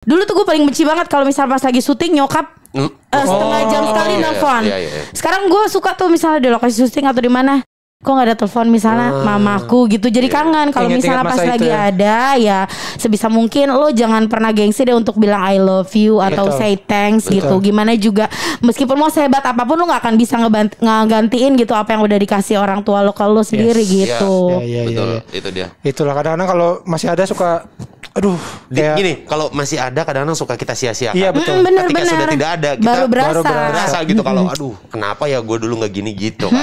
Dulu tuh gue paling benci banget kalau misal pas lagi syuting nyokap uh, setengah oh, jam sekali iya, iya nelfon. Iya, iya, iya. Sekarang gue suka tuh misalnya di lokasi syuting atau di mana kok nggak ada telepon misalnya uh, mamaku gitu jadi iya. kangen kalau misalnya pas lagi ya. ada ya sebisa mungkin lo jangan pernah gengsi deh untuk bilang I love you atau Betul. say thanks gitu. Betul. gitu gimana juga meskipun mau sehebat apapun lo nggak akan bisa ngegantiin gitu apa yang udah dikasih orang tua lo ke lo sendiri yes. gitu ya, ya, ya, Betul ya. itu dia itulah kadang-kadang kalau masih ada suka aduh Di, kayak... gini kalau masih ada kadang-kadang suka kita sia-siakan iya kan? betul mm, bener, ketika bener. sudah tidak ada kita baru berasa, baru berasa gitu kalau aduh kenapa ya gue dulu nggak gini gitu kan